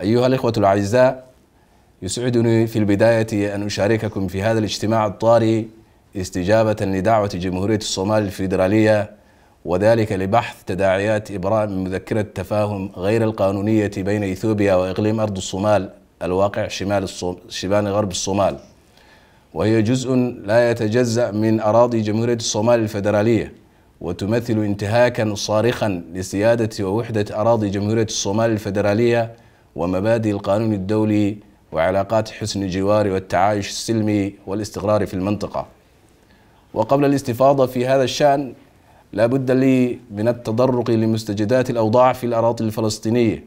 أيها الإخوة الأعزاء يسعدني في البداية أن أشارككم في هذا الاجتماع الطاري استجابة لدعوة جمهورية الصومال الفيدرالية وذلك لبحث تداعيات إبراء من مذكرة تفاهم غير القانونية بين إثيوبيا وإقليم أرض الصومال الواقع شمال الصوم شمال غرب الصومال وهي جزء لا يتجزأ من أراضي جمهورية الصومال الفيدرالية وتمثل انتهاكا صارخا لسيادة ووحدة أراضي جمهورية الصومال الفيدرالية ومبادئ القانون الدولي وعلاقات حسن الجوار والتعايش السلمي والاستقرار في المنطقة وقبل الاستفاضة في هذا الشأن لا بد لي من التضرق لمستجدات الأوضاع في الأراضي الفلسطينية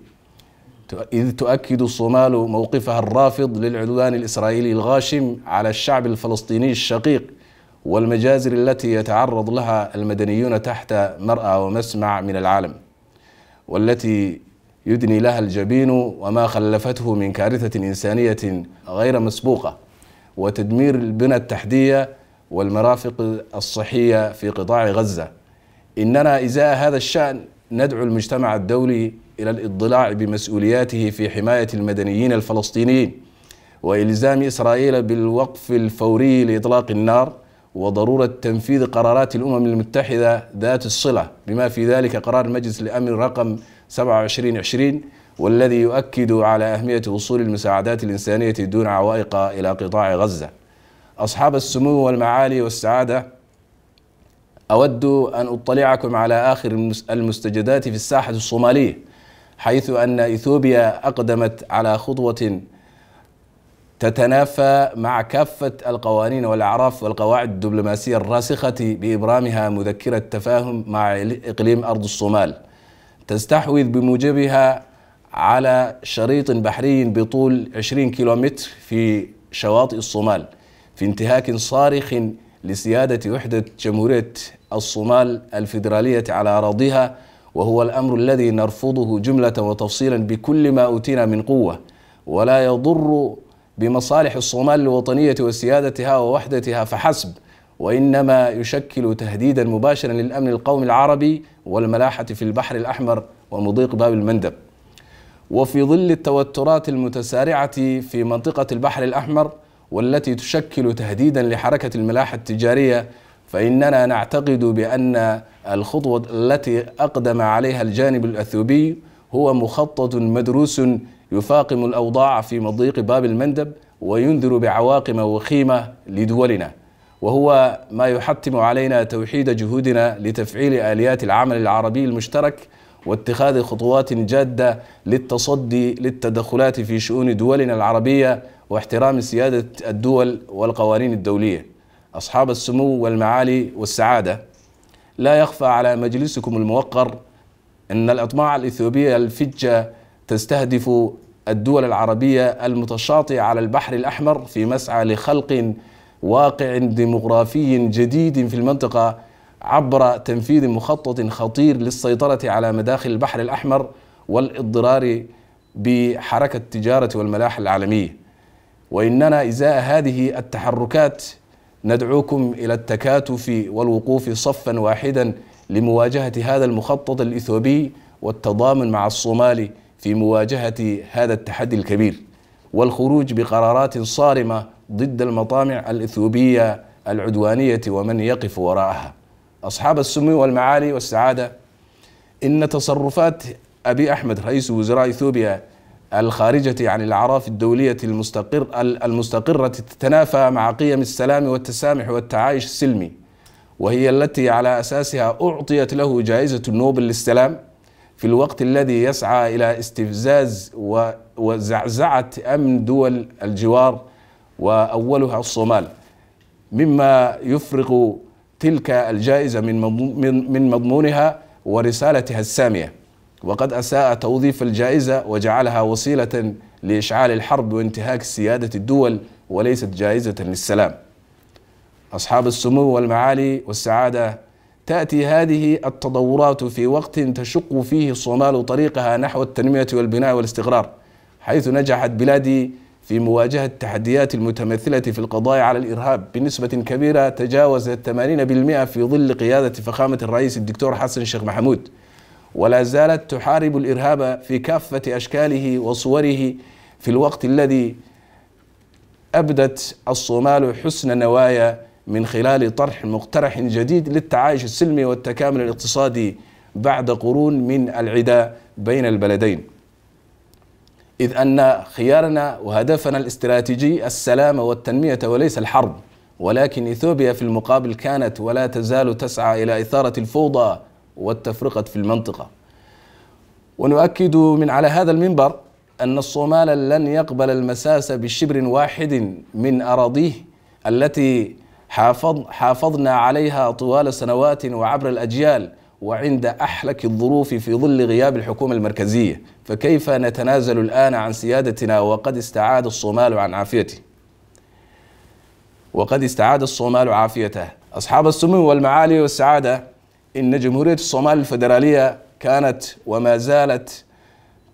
إذ تؤكد الصومال موقفها الرافض للعدوان الإسرائيلي الغاشم على الشعب الفلسطيني الشقيق والمجازر التي يتعرض لها المدنيون تحت مرأى ومسمع من العالم والتي يدني لها الجبين وما خلفته من كارثة إنسانية غير مسبوقة وتدمير البنى التحتية والمرافق الصحية في قطاع غزة إننا إزاء هذا الشأن ندعو المجتمع الدولي إلى الاضلاع بمسؤولياته في حماية المدنيين الفلسطينيين وإلزام إسرائيل بالوقف الفوري لإطلاق النار وضرورة تنفيذ قرارات الأمم المتحدة ذات الصلة بما في ذلك قرار مجلس الأمن رقم 2720 والذي يؤكد على أهمية وصول المساعدات الإنسانية دون عوائق إلى قطاع غزة أصحاب السمو والمعالي والسعادة أود أن أطلعكم على آخر المستجدات في الساحة الصومالية حيث أن إثيوبيا أقدمت على خطوة تتنافى مع كافة القوانين والأعراف والقواعد الدبلوماسية الراسخة بإبرامها مذكرة تفاهم مع إقليم أرض الصومال تستحوذ بموجبها على شريط بحري بطول 20 كيلومتر في شواطئ الصومال في انتهاك صارخ لسيادة وحدة جمهورية الصومال الفيدرالية على أراضيها وهو الأمر الذي نرفضه جملة وتفصيلا بكل ما أوتينا من قوة ولا يضر بمصالح الصومال الوطنية وسيادتها ووحدتها فحسب وإنما يشكل تهديدا مباشرا للأمن القومي العربي والملاحة في البحر الأحمر ومضيق باب المندب وفي ظل التوترات المتسارعة في منطقة البحر الأحمر والتي تشكل تهديدا لحركة الملاحة التجارية فإننا نعتقد بأن الخطوة التي أقدم عليها الجانب الأثيوبي هو مخطط مدروس يفاقم الأوضاع في مضيق باب المندب وينذر بعواقم وخيمة لدولنا وهو ما يحتم علينا توحيد جهودنا لتفعيل آليات العمل العربي المشترك واتخاذ خطوات جادة للتصدي للتدخلات في شؤون دولنا العربية واحترام سيادة الدول والقوانين الدولية أصحاب السمو والمعالي والسعادة لا يخفى على مجلسكم الموقر أن الأطماع الإثيوبية الفجة تستهدف الدول العربية المتشاطئة على البحر الأحمر في مسعى لخلق واقع ديمغرافي جديد في المنطقة عبر تنفيذ مخطط خطير للسيطرة على مداخل البحر الأحمر والإضرار بحركة التجارة والملاحة العالمية وإننا إزاء هذه التحركات ندعوكم إلى التكاتف والوقوف صفا واحدا لمواجهة هذا المخطط الإثيوبي والتضامن مع الصومالي في مواجهة هذا التحدي الكبير والخروج بقرارات صارمة ضد المطامع الإثيوبية العدوانية ومن يقف وراءها أصحاب السمو والمعالي والسعادة إن تصرفات أبي أحمد رئيس وزراء إثيوبيا الخارجة عن الأعراف الدولية المستقر المستقرة تتنافى مع قيم السلام والتسامح والتعايش السلمي وهي التي على أساسها أعطيت له جائزة النوبل للسلام في الوقت الذي يسعى إلى استفزاز وزعزعة أمن دول الجوار وأولها الصومال مما يفرغ تلك الجائزة من من مضمونها ورسالتها السامية وقد أساء توظيف الجائزة وجعلها وسيلة لإشعال الحرب وانتهاك سيادة الدول وليست جائزة للسلام أصحاب السمو والمعالي والسعادة تأتي هذه التطورات في وقت تشق فيه الصومال طريقها نحو التنمية والبناء والاستقرار حيث نجحت بلادي في مواجهة التحديات المتمثلة في القضاء على الإرهاب بنسبة كبيرة تجاوزت 80% في ظل قيادة فخامة الرئيس الدكتور حسن الشيخ محمود ولا زالت تحارب الإرهاب في كافة أشكاله وصوره في الوقت الذي أبدت الصومال حسن نوايا من خلال طرح مقترح جديد للتعايش السلمي والتكامل الاقتصادي بعد قرون من العداء بين البلدين إذ أن خيارنا وهدفنا الاستراتيجي السلام والتنمية وليس الحرب ولكن إثيوبيا في المقابل كانت ولا تزال تسعى إلى إثارة الفوضى والتفرقة في المنطقة ونؤكد من على هذا المنبر أن الصومال لن يقبل المساس بشبر واحد من أراضيه التي حافظ حافظنا عليها طوال سنوات وعبر الأجيال وعند أحلك الظروف في ظل غياب الحكومة المركزية فكيف نتنازل الآن عن سيادتنا وقد استعاد الصومال عن عافيته وقد استعاد الصومال عافيته أصحاب السمو والمعالي والسعادة إن جمهورية الصومال الفدرالية كانت وما زالت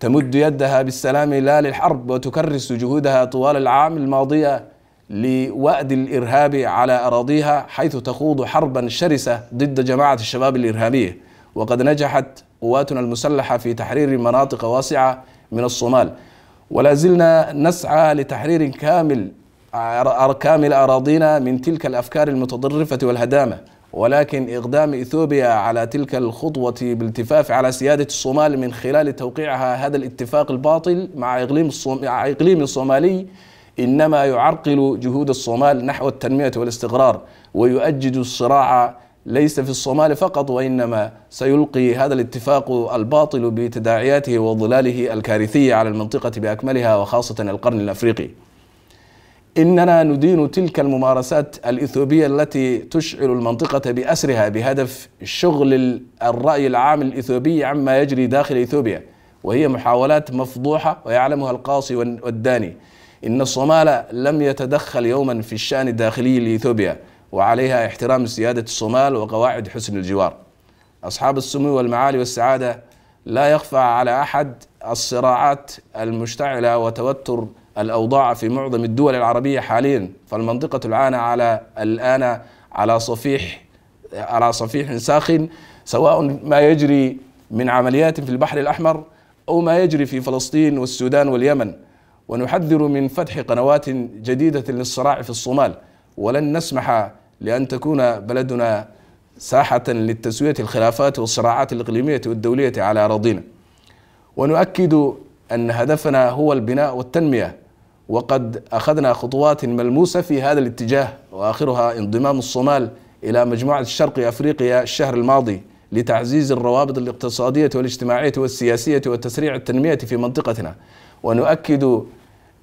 تمد يدها بالسلام لا للحرب وتكرس جهودها طوال العام الماضية لوأد الإرهاب على أراضيها حيث تخوض حربا شرسة ضد جماعة الشباب الإرهابية وقد نجحت قواتنا المسلحة في تحرير مناطق واسعة من الصومال ولا زلنا نسعى لتحرير كامل كامل أراضينا من تلك الأفكار المتطرفة والهدامة ولكن إقدام إثيوبيا على تلك الخطوة بالتفاف على سيادة الصومال من خلال توقيعها هذا الاتفاق الباطل مع إقليم الصومالي إنما يعرقل جهود الصومال نحو التنمية والاستقرار ويؤجج الصراع ليس في الصومال فقط وإنما سيلقي هذا الاتفاق الباطل بتداعياته وظلاله الكارثية على المنطقة بأكملها وخاصة القرن الأفريقي إننا ندين تلك الممارسات الإثيوبية التي تشعل المنطقة بأسرها بهدف شغل الرأي العام الإثيوبي عما يجري داخل إثيوبيا وهي محاولات مفضوحة ويعلمها القاصي والداني إن الصومال لم يتدخل يوما في الشأن الداخلي لإثيوبيا وعليها احترام سيادة الصومال وقواعد حسن الجوار أصحاب السمو والمعالي والسعادة لا يخفى على أحد الصراعات المشتعلة وتوتر الأوضاع في معظم الدول العربية حاليا فالمنطقة الآن على الآن على صفيح على صفيح ساخن سواء ما يجري من عمليات في البحر الأحمر أو ما يجري في فلسطين والسودان واليمن ونحذر من فتح قنوات جديدة للصراع في الصومال ولن نسمح لأن تكون بلدنا ساحة للتسوية الخلافات والصراعات الإقليمية والدولية على أراضينا ونؤكد أن هدفنا هو البناء والتنمية وقد أخذنا خطوات ملموسة في هذا الاتجاه وآخرها انضمام الصومال إلى مجموعة شرق أفريقيا الشهر الماضي لتعزيز الروابط الاقتصادية والاجتماعية والسياسية وتسريع التنمية في منطقتنا ونؤكد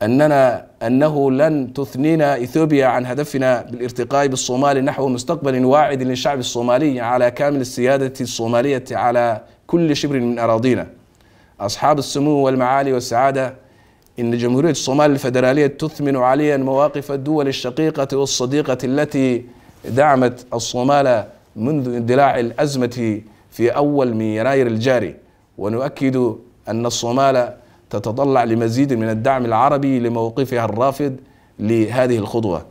أننا أنه لن تثنينا إثيوبيا عن هدفنا بالارتقاء بالصومال نحو مستقبل واعد للشعب الصومالي على كامل السيادة الصومالية على كل شبر من أراضينا أصحاب السمو والمعالي والسعادة إن جمهورية الصومال الفدرالية تثمن عليا مواقف الدول الشقيقة والصديقة التي دعمت الصومال منذ اندلاع الأزمة في أول من يناير الجاري ونؤكد أن الصومال تتطلع لمزيد من الدعم العربي لموقفها الرافض لهذه الخطوة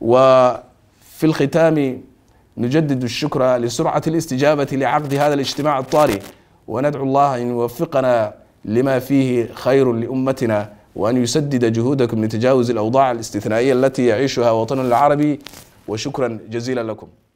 وفي الختام نجدد الشكر لسرعة الاستجابة لعقد هذا الاجتماع الطارئ وندعو الله أن يوفقنا لما فيه خير لأمتنا وأن يسدد جهودكم لتجاوز الأوضاع الاستثنائية التي يعيشها وطننا العربي وشكرا جزيلا لكم